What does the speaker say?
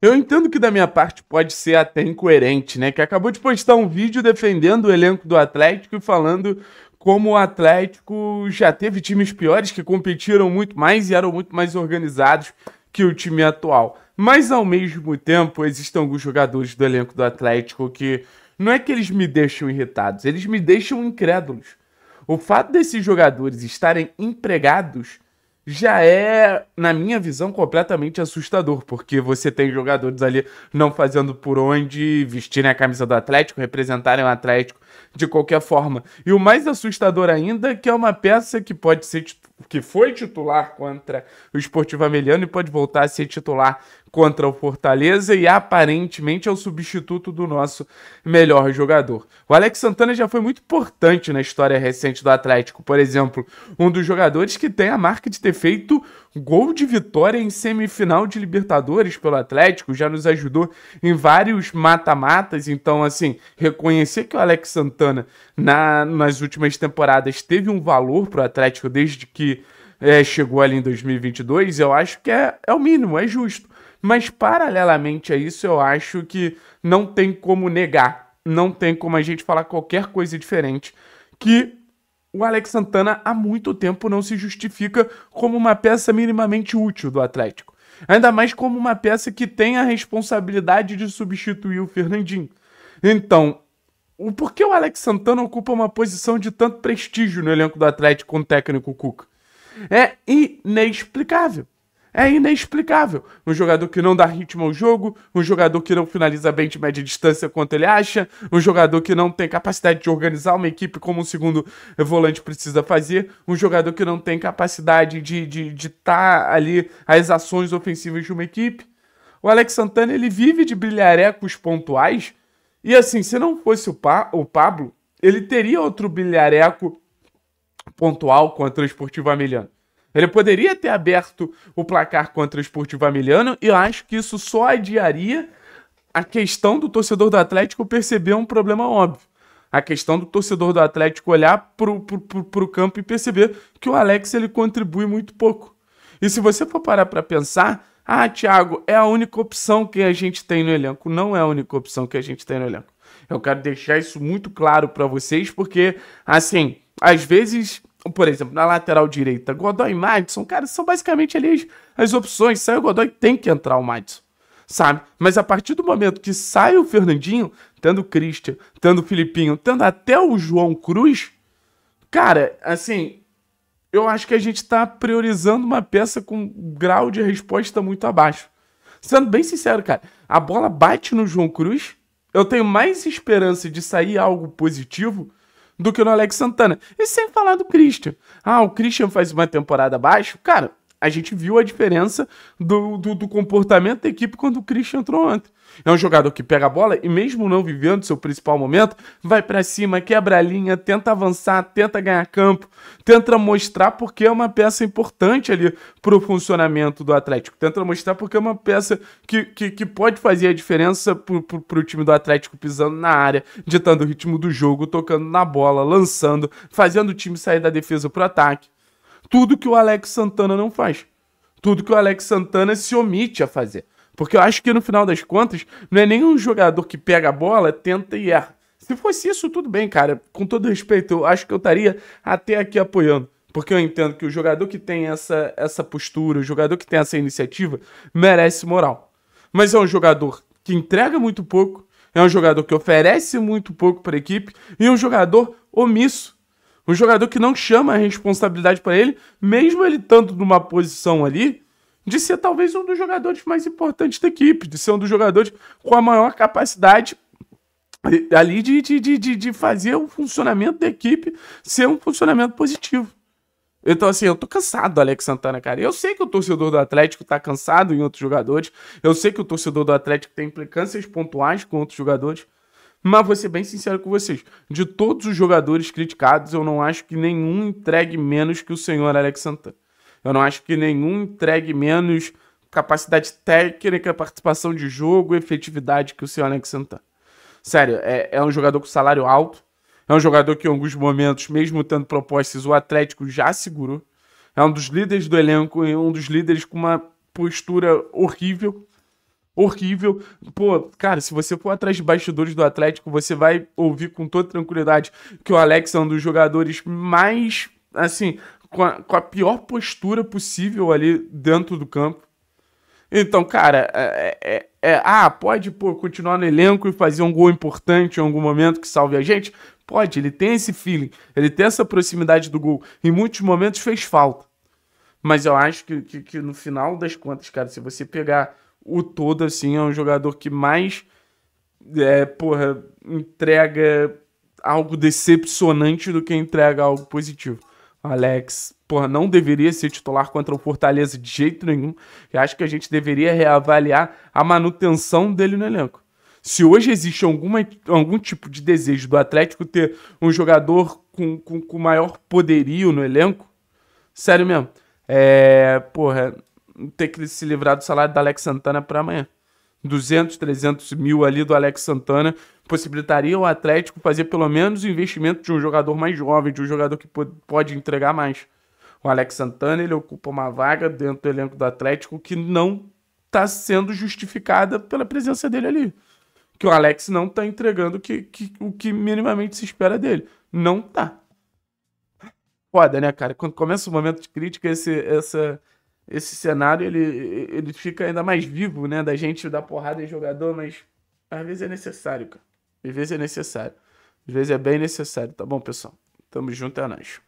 Eu entendo que da minha parte pode ser até incoerente, né? Que acabou de postar um vídeo defendendo o elenco do Atlético e falando como o Atlético já teve times piores que competiram muito mais e eram muito mais organizados que o time atual. Mas ao mesmo tempo, existem alguns jogadores do elenco do Atlético que não é que eles me deixam irritados, eles me deixam incrédulos. O fato desses jogadores estarem empregados já é, na minha visão, completamente assustador, porque você tem jogadores ali não fazendo por onde vestirem a camisa do Atlético, representarem o Atlético de qualquer forma. E o mais assustador ainda é que é uma peça que pode ser tipo, que foi titular contra o Esportivo Ameliano e pode voltar a ser titular contra o Fortaleza e aparentemente é o substituto do nosso melhor jogador. O Alex Santana já foi muito importante na história recente do Atlético, por exemplo, um dos jogadores que tem a marca de ter feito gol de vitória em semifinal de Libertadores pelo Atlético, já nos ajudou em vários mata-matas, então assim, reconhecer que o Alex Santana na, nas últimas temporadas teve um valor para o Atlético desde que é, chegou ali em 2022, eu acho que é, é o mínimo, é justo. Mas, paralelamente a isso, eu acho que não tem como negar, não tem como a gente falar qualquer coisa diferente, que o Alex Santana há muito tempo não se justifica como uma peça minimamente útil do Atlético. Ainda mais como uma peça que tem a responsabilidade de substituir o Fernandinho. Então, o porquê o Alex Santana ocupa uma posição de tanto prestígio no elenco do Atlético com o técnico Cuca? É inexplicável. É inexplicável. Um jogador que não dá ritmo ao jogo, um jogador que não finaliza bem de média distância quanto ele acha, um jogador que não tem capacidade de organizar uma equipe como um segundo volante precisa fazer, um jogador que não tem capacidade de estar de, de tá ali as ações ofensivas de uma equipe. O Alex Santana ele vive de bilharecos pontuais e assim, se não fosse o, pa o Pablo, ele teria outro bilhareco pontual contra o Esportivo Ameliano. Ele poderia ter aberto o placar contra o Esportivo Ameliano e eu acho que isso só adiaria a questão do torcedor do Atlético perceber um problema óbvio. A questão do torcedor do Atlético olhar para pro, pro, pro campo e perceber que o Alex ele contribui muito pouco. E se você for parar para pensar, ah, Thiago, é a única opção que a gente tem no elenco. Não é a única opção que a gente tem no elenco. Eu quero deixar isso muito claro para vocês, porque, assim, às vezes por exemplo, na lateral direita, Godoy e Madison, cara, são basicamente ali as, opções. Sai o Godoy, tem que entrar o Madison, sabe? Mas a partir do momento que sai o Fernandinho, tendo o Christian, tendo o Filipinho, tendo até o João Cruz, cara, assim, eu acho que a gente tá priorizando uma peça com um grau de resposta muito abaixo. Sendo bem sincero, cara, a bola bate no João Cruz, eu tenho mais esperança de sair algo positivo do que no Alex Santana. E sem falar do Christian. Ah, o Christian faz uma temporada abaixo? Cara, a gente viu a diferença do, do, do, comportamento da equipe quando o Christian entrou ontem. É um jogador que pega a bola e, mesmo não vivendo seu principal momento, vai para cima, quebra a linha, tenta avançar, tenta ganhar campo, tenta mostrar porque é uma peça importante ali pro funcionamento do Atlético. Tenta mostrar porque é uma peça que, que, que pode fazer a diferença pro, pro, pro time do Atlético pisando na área, ditando o ritmo do jogo, tocando na bola, lançando, fazendo o time sair da defesa pro ataque tudo que o Alex Santana não faz. Tudo que o Alex Santana se omite a fazer. Porque eu acho que no final das contas, não é nenhum jogador que pega a bola, tenta e erra. Se fosse isso, tudo bem, cara. Com todo respeito, eu acho que eu estaria até aqui apoiando. Porque eu entendo que o jogador que tem essa, essa postura, o jogador que tem essa iniciativa, merece moral. Mas é um jogador que entrega muito pouco, é um jogador que oferece muito pouco para a equipe e é um jogador omisso um jogador que não chama a responsabilidade para ele, mesmo ele estando numa posição ali, de ser talvez um dos jogadores mais importantes da equipe, de ser um dos jogadores com a maior capacidade ali de, de, de, de, fazer o funcionamento da equipe ser um funcionamento positivo. Então, assim, eu tô cansado do Alex Santana, cara. Eu sei que o torcedor do Atlético tá cansado em outros jogadores. Eu sei que o torcedor do Atlético tem implicâncias pontuais com outros jogadores. Mas vou ser bem sincero com vocês: de todos os jogadores criticados, eu não acho que nenhum entregue menos que o senhor Alex Santana. Eu não acho que nenhum entregue menos capacidade técnica, participação de jogo, efetividade que o senhor Alex Santana. Sério, é, é um jogador com salário alto. É um jogador que em alguns momentos, mesmo tendo propostas, o Atlético já segurou. É um dos líderes do elenco, um dos líderes com uma postura horrível horrível. Pô, cara, se você for atrás de bastidores do Atlético, você vai ouvir com toda tranquilidade que o Alex é um dos jogadores mais, assim, com a, com a pior postura possível ali dentro do campo. Então, cara, é, é, é, é, ah, pode pô, continuar no elenco e fazer um gol importante em algum momento que salve a gente? Pode, ele tem esse feeling, ele tem essa proximidade do gol. Em muitos momentos fez falta. Mas eu acho que, que, que no final das contas, cara, se você pegar o todo, assim, é um jogador que mais, é, porra, entrega algo decepcionante do que entrega algo positivo. Alex, porra, não deveria ser titular contra o Fortaleza de jeito nenhum. Eu acho que a gente deveria reavaliar a manutenção dele no elenco. Se hoje existe alguma, algum tipo de desejo do Atlético ter um jogador com, com, com maior poderio no elenco, sério mesmo, é, porra, ter que se livrar do salário do Alex Santana para amanhã. 200, 300 mil ali do Alex Santana possibilitaria o Atlético fazer pelo menos o investimento de um jogador mais jovem, de um jogador que pode entregar mais. O Alex Santana ele ocupa uma vaga dentro do elenco do Atlético que não está sendo justificada pela presença dele ali. Que o Alex não está entregando que, que, o que minimamente se espera dele. Não tá. Foda, né, cara? Quando começa o momento de crítica, esse, essa, esse cenário ele, ele fica ainda mais vivo, né? Da gente dar porrada em jogador, mas às vezes é necessário, cara. Às vezes é necessário. Às vezes é bem necessário, tá bom, pessoal? Tamo junto, é nóis.